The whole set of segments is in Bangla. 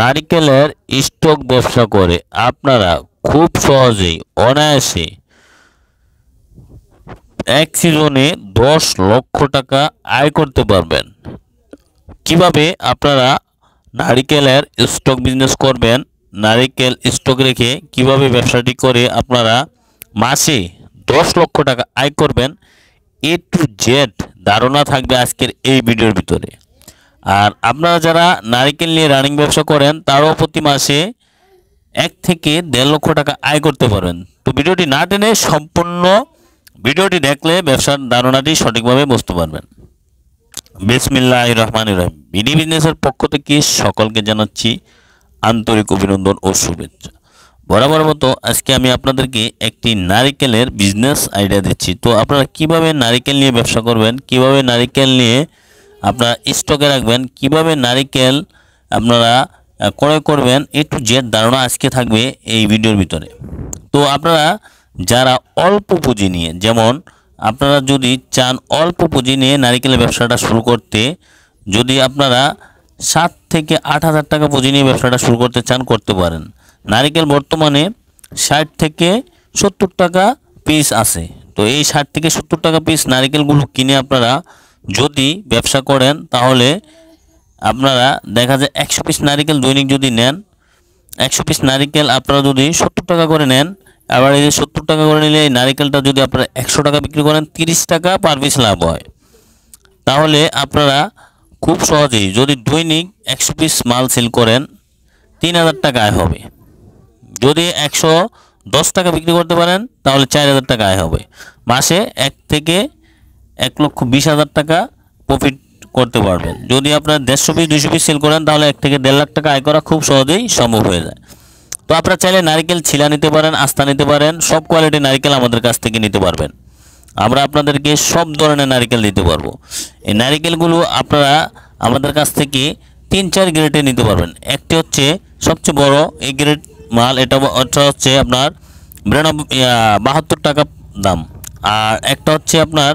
নারিকেলের স্টক ব্যবসা করে আপনারা খুব সহজেই অনায়াসে এক সিজনে দশ লক্ষ টাকা আয় করতে পারবেন কিভাবে আপনারা নারিকেলের স্টক বিজনেস করবেন নারিকেল স্টক রেখে কিভাবে ব্যবসাটি করে আপনারা মাসে দশ লক্ষ টাকা আয় করবেন এ টু জেড ধারণা থাকবে আজকের এই ভিডিওর ভিতরে আর আপনারা যারা নারিকেল নিয়ে রানিং ব্যবসা করেন তারাও প্রতি মাসে এক থেকে দেড় লক্ষ টাকা আয় করতে পারবেন তো ভিডিওটি না টেনে সম্পূর্ণ ভিডিওটি দেখলে ব্যবসার ধারণাটি সঠিকভাবে বুঝতে পারবেন বিসমিল্লা রহমান রহিম বিডি বিজনেসের পক্ষ থেকে সকলকে জানাচ্ছি আন্তরিক অভিনন্দন ও শুভেচ্ছা বরাবর মতো আজকে আমি আপনাদেরকে একটি নারিকেলের বিজনেস আইডিয়া দিচ্ছি তো আপনারা কিভাবে নারিকেল নিয়ে ব্যবসা করবেন কিভাবে নারিকেল নিয়ে আপনারা স্টকে রাখবেন কিভাবে নারিকেল আপনারা ক্রয় করবেন এ টু জেড ধারণা আজকে থাকবে এই ভিডিওর ভিতরে তো আপনারা যারা অল্প পুঁজি নিয়ে যেমন আপনারা যদি চান অল্প পুঁজি নিয়ে নারিকেলের ব্যবসাটা শুরু করতে যদি আপনারা সাত থেকে আট হাজার টাকা পুঁজি নিয়ে ব্যবসাটা শুরু করতে চান করতে পারেন নারিকেল বর্তমানে ষাট থেকে সত্তর টাকা পিস আছে তো এই ষাট থেকে সত্তর টাকা পিস নারিকেলগুলো কিনে আপনারা যদি ব্যবসা করেন তাহলে আপনারা দেখা যায় একশো পিস নারিকেল দৈনিক যদি নেন একশো পিস নারিকেল আপনারা যদি সত্তর টাকা করে নেন আবার এই সত্তর টাকা করে নিলে এই নারিকেলটা যদি আপনারা একশো টাকা বিক্রি করেন তিরিশ টাকা পার পিস লাভ হয় তাহলে আপনারা খুব সহজেই যদি দৈনিক একশো পিস মাল সেল করেন তিন হাজার টাকা আয় হবে যদি একশো দশ টাকা বিক্রি করতে পারেন তাহলে চার হাজার টাকা আয় হবে মাসে এক থেকে এক লক্ষ বিশ হাজার টাকা প্রফিট করতে পারবেন যদি আপনার দেড়শো পিস দুশো পিস সেল করেন তাহলে এক থেকে দেড় লাখ টাকা আয় করা খুব সহজেই সম্ভব হয়ে যায় তো আপনারা চাইলে নারিকেল ছিলা নিতে পারেন আস্থা নিতে পারেন সব কোয়ালিটির নারিকেল আমাদের কাছ থেকে নিতে পারবেন আমরা আপনাদেরকে সব ধরনের নারিকেল দিতে পারবো এই নারিকেলগুলো আপনারা আমাদের কাছ থেকে তিন চার গ্রেডে নিতে পারবেন একটি হচ্ছে সবচেয়ে বড় এই গ্রেড মাল এটা হচ্ছে আপনার বিরানব্বই বাহাত্তর টাকা দাম আর একটা হচ্ছে আপনার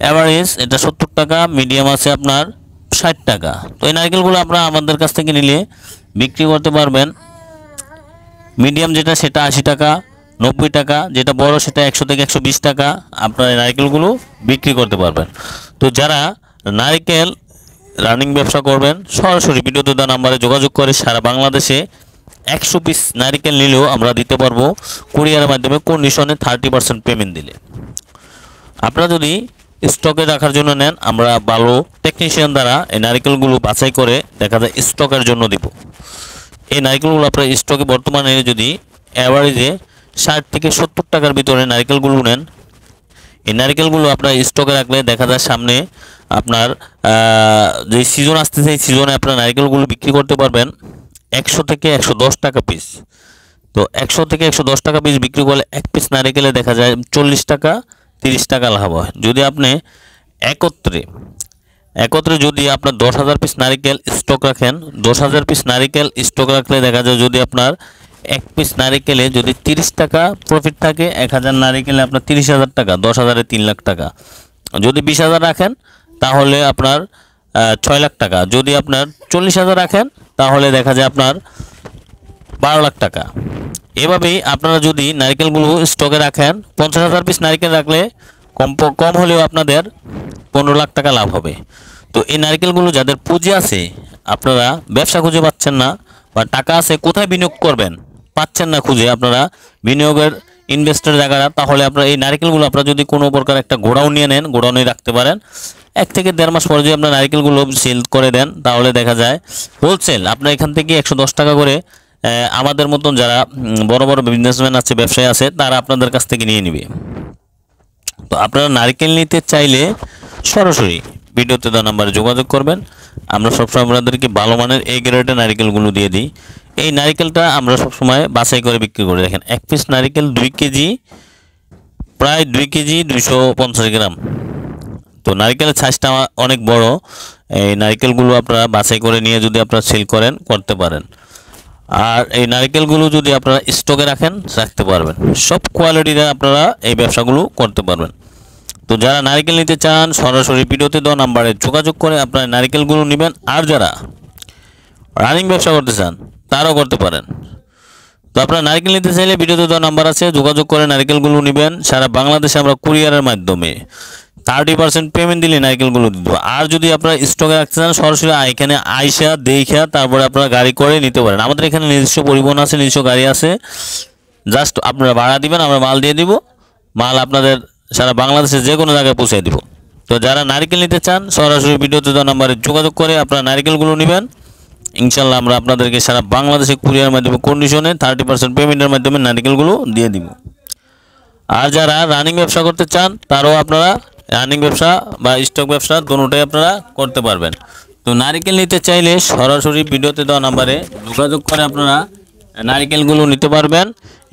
অ্যাভারেজ এটা সত্তর টাকা মিডিয়াম আছে আপনার ষাট টাকা তো এই নারকেলগুলো আপনারা আমাদের কাছ থেকে নিলে বিক্রি করতে পারবেন মিডিয়াম যেটা সেটা আশি টাকা নব্বই টাকা যেটা বড় সেটা একশো থেকে একশো বিশ টাকা আপনারা এই নারকেলগুলো বিক্রি করতে পারবেন তো যারা নারকেল রানিং ব্যবসা করবেন সরাসরি ভিডিওতে দেওয়া নাম্বারে যোগাযোগ করে সারা বাংলাদেশে একশো পিস নারিকেল নিলেও আমরা দিতে পারবো কুরিয়ারের মাধ্যমে কন্ডিশনে থার্টি পার্সেন্ট পেমেন্ট দিলে আপনারা যদি স্টকে রাখার জন্য নেন আমরা ভালো টেকনিশিয়ান দ্বারা এই নারিকেলগুলো বাছাই করে দেখা যায় স্টকের জন্য দিব এই নারিকেলগুলো আপনার স্টকে বর্তমানে যদি অ্যাভারেজে ষাট থেকে সত্তর টাকার ভিতরে নারিকেলগুলো নেন এই নারিকেলগুলো আপনার স্টকে রাখলে দেখা যায় সামনে আপনার যে সিজন আসতে সেই সিজনে আপনার নারিকেলগুলো বিক্রি করতে পারবেন একশো থেকে একশো দশ টাকা পিস তো একশো থেকে একশো দশ টাকা পিস বিক্রি করলে এক পিস নারিকেলে দেখা যায় চল্লিশ টাকা তিরিশ টাকা লাভ হয় যদি আপনি একত্রে একত্রে যদি আপনার দশ হাজার পিস নারিকেল স্টক রাখেন দশ হাজার পিস নারিকেল স্টক রাখলে দেখা যায় যদি আপনার এক পিস নারিকেলে যদি তিরিশ টাকা প্রফিট থাকে এক হাজার নারিকেলে আপনার তিরিশ হাজার টাকা দশ হাজারে তিন লাখ টাকা যদি বিশ হাজার রাখেন তাহলে আপনার ছয় লাখ টাকা যদি আপনার চল্লিশ হাজার রাখেন তাহলে দেখা যায় আপনার বারো লাখ টাকা এভাবেই আপনারা যদি নারিকেলগুলো স্টকে রাখেন পঞ্চাশ হাজার পিস নারিকেল রাখলে কম কম হলেও আপনাদের পনেরো লাখ টাকা লাভ হবে তো এই নারিকেলগুলো যাদের পুঁজি আছে আপনারা ব্যবসা খুঁজে পাচ্ছেন না বা টাকা আছে কোথায় বিনিয়োগ করবেন পাচ্ছেন না খুঁজে আপনারা বিনিয়োগের ইনভেস্টের জায়গাটা তাহলে আপনারা এই নারিকেলগুলো আপনারা যদি কোনো প্রকার একটা গোডাউন নিয়ে নেন গোডাউনে রাখতে পারেন এক থেকে দেড় মাস পরে যদি আপনার নারিকেলগুলো সেল করে দেন তাহলে দেখা যায় হোলসেল আপনার এখান থেকে একশো টাকা করে আমাদের মতন যারা বড় বড় বিজনেসম্যান আছে ব্যবসায়ী আছে তারা আপনাদের কাছ থেকে নিয়ে নেবে তো আপনারা নারকেল নিতে চাইলে সরাসরি ভিডিওতে দেওয়া নাম্বারে যোগাযোগ করবেন আমরা সবসময় আপনাদেরকে ভালো মানের এই গ্রেডের নারিকেলগুলো দিয়ে দিই এই নারিকেলটা আমরা সবসময় বাছাই করে বিক্রি করে দেখেন এক পিস নারিকেল দুই কেজি প্রায় দুই কেজি দুইশো পঞ্চাশ গ্রাম তো নারিকেলের সাইজটা অনেক বড় এই নারিকেলগুলো আপনারা বাছাই করে নিয়ে যদি আপনারা সেল করেন করতে পারেন আর এই নারিকেলগুলো যদি আপনারা স্টকে রাখেন রাখতে পারবেন সব কোয়ালিটিতে আপনারা এই ব্যবসাগুলো করতে পারবেন তো যারা নারিকেল নিতে চান সরাসরি ভিডিওতে দেওয়া নাম্বারে যোগাযোগ করে আপনারা নারিকেলগুলো নেবেন আর যারা রানিং ব্যবসা করতে চান তারাও করতে পারেন তো আপনারা নারিকেল নিতে চাইলে ভিডিওতে দেওয়া নাম্বার আছে যোগাযোগ করে নারিকেলগুলো নেবেন সারা বাংলাদেশে আমরা কুরিয়ারের মাধ্যমে থার্টি পার্সেন্ট পেমেন্ট দিলে নারকেলগুলো দিত আর যদি আপনারা স্টকে রাখতে চান সরাসরি এখানে আইসা দেখা তারপরে আপনারা গাড়ি করে নিতে পারেন আমাদের এখানে নিজস্ব পরিবহন আছে নিজস্ব গাড়ি আছে জাস্ট আপনারা ভাড়া দিবেন আমরা মাল দিয়ে দিব মাল আপনাদের সারা বাংলাদেশে যে কোনো জায়গায় পৌঁছে দিব তো যারা নারকেল নিতে চান সরাসরি ভিডিওতে দেওয়া নাম্বারে যোগাযোগ করে আপনারা নারকেলগুলো নেবেন ইনশাল্লাহ আমরা আপনাদেরকে সারা বাংলাদেশে কুরিয়ার মাধ্যমে কন্ডিশনে থার্টি পার্সেন্ট পেমেন্টের মাধ্যমে নারকেলগুলো দিয়ে দিব আর যারা রানিং ব্যবসা করতে চান তারাও আপনারা রানিং ব্যবসা বা স্টক ব্যবসা দুটোটাই আপনারা করতে পারবেন তো নারিকেল নিতে চাইলে সরাসরি ভিডিওতে দেওয়া নাম্বারে যোগাযোগ করে আপনারা নারিকেলগুলো নিতে পারবেন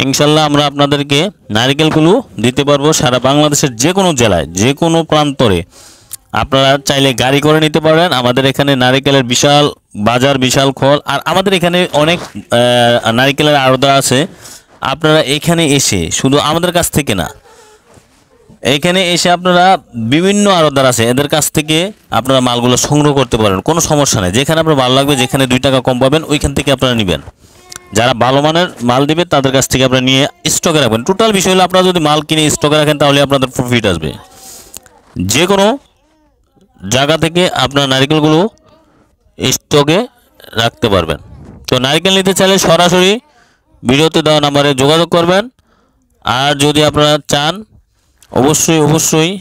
ইনশাল্লাহ আমরা আপনাদেরকে নারিকেলগুলো দিতে পারবো সারা বাংলাদেশের যে কোনো জেলায় যে কোনো প্রান্তরে আপনারা চাইলে গাড়ি করে নিতে পারেন আমাদের এখানে নারিকেলের বিশাল বাজার বিশাল খল আর আমাদের এখানে অনেক নারিকেলের আড়দা আছে আপনারা এখানে এসে শুধু আমাদের কাছ থেকে না এখানে এসে আপনারা বিভিন্ন আরোদার আছে এদের কাছ থেকে আপনারা মালগুলো সংগ্রহ করতে পারেন কোনো সমস্যা নেই যেখানে আপনার ভালো লাগবে যেখানে দুই টাকা কম পাবেন ওইখান থেকে আপনারা নেবেন যারা ভালো মানের মাল দেবে তাদের কাছ থেকে আপনারা নিয়ে স্টকে রাখবেন টোটাল বিষয় হলো আপনারা যদি মাল কিনে স্টকে রাখেন তাহলে আপনাদের প্রফিট আসবে যে কোনো জায়গা থেকে আপনার নারিকেলগুলো স্টকে রাখতে পারবেন তো নারিকেল নিতে চাইলে সরাসরি ভিডিওতে দেওয়া নাম্বারে যোগাযোগ করবেন আর যদি আপনারা চান অবশ্যই অবশ্যই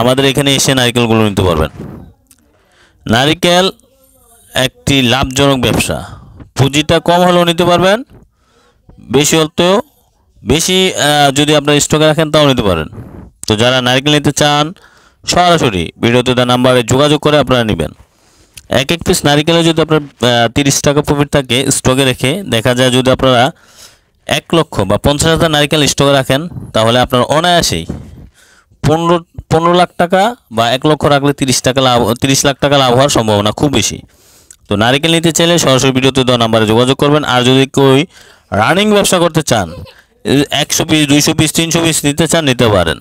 আমাদের এখানে এসে নারিকেলগুলো নিতে পারবেন নারিকেল একটি লাভজনক ব্যবসা পুঁজিটা কম হলেও নিতে পারবেন বেশি হলেও বেশি যদি আপনার স্টকে রাখেন তাও নিতে পারেন তো যারা নারিকেল নিতে চান সরাসরি ভিডিওতে তার নাম্বারে যোগাযোগ করে আপনারা নেবেন এক এক পিস নারিকেলে যদি আপনার তিরিশ টাকা প্রফিট থাকে স্টকে রেখে দেখা যায় যদি আপনারা এক লক্ষ বা পঞ্চাশ হাজার নারিকেল স্টকে রাখেন তাহলে আপনার অনায়াসেই পনেরো পনেরো লাখ টাকা বা এক লক্ষ রাখলে তিরিশ টাকা লাভ তিরিশ লাখ টাকা লাভ হওয়ার সম্ভাবনা খুব বেশি তো নারিকেল নিতে চাইলে সরাসরি ভিডিওতে দেওয়া নাম্বারে যোগাযোগ করবেন আর যদি কেউ রানিং ব্যবসা করতে চান একশো পিস দুইশো পিস তিনশো পিস নিতে চান নিতে পারেন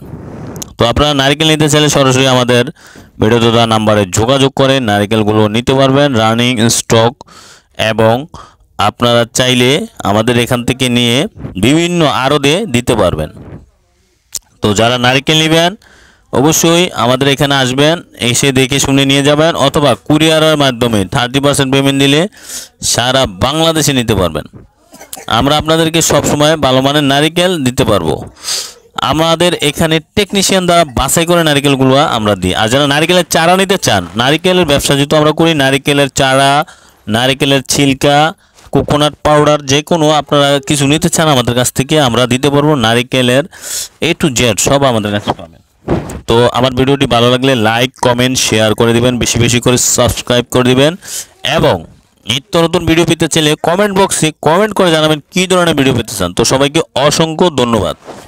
তো আপনারা নারিকেল নিতে চাইলে সরাসরি আমাদের ভিডিওতে দেওয়া নাম্বারে যোগাযোগ করেন নারিকেলগুলো নিতে পারবেন রানিং স্টক এবং আপনারা চাইলে আমাদের এখান থেকে নিয়ে বিভিন্ন আরদে দিতে পারবেন তো যারা নারিকেল নেবেন অবশ্যই আমাদের এখানে আসবেন এসে দেখে শুনে নিয়ে যাবেন অথবা কুরিয়ারের মাধ্যমে থার্টি পার্সেন্ট পেমেন্ট দিলে সারা বাংলাদেশে নিতে পারবেন আমরা আপনাদেরকে সবসময় ভালো মানের নারিকেল দিতে পারবো আমাদের এখানে টেকনিশিয়ান দ্বারা বাছাই করে নারিকেলগুলো আমরা দিই আর যারা নারিকেলের চারা নিতে চান নারিকেলের ব্যবসা যেহেতু আমরা করি নারিকেলের চারা নারিকেলের ছিলকা কোকোনাট পাউডার যে কোনো আপনারা কিছু নিতে চান আমাদের কাছ থেকে আমরা দিতে পারবো নারিকেলের এ টু জেড সব আমাদের কাছে পাবেন তো আমার ভিডিওটি ভালো লাগলে লাইক কমেন্ট শেয়ার করে দিবেন বেশি বেশি করে সাবস্ক্রাইব করে দিবেন এবং নিত্য নতুন ভিডিও পেতে চাইলে কমেন্ট বক্সে কমেন্ট করে জানাবেন কী ধরনের ভিডিও পেতে চান তো সবাইকে অসংখ্য ধন্যবাদ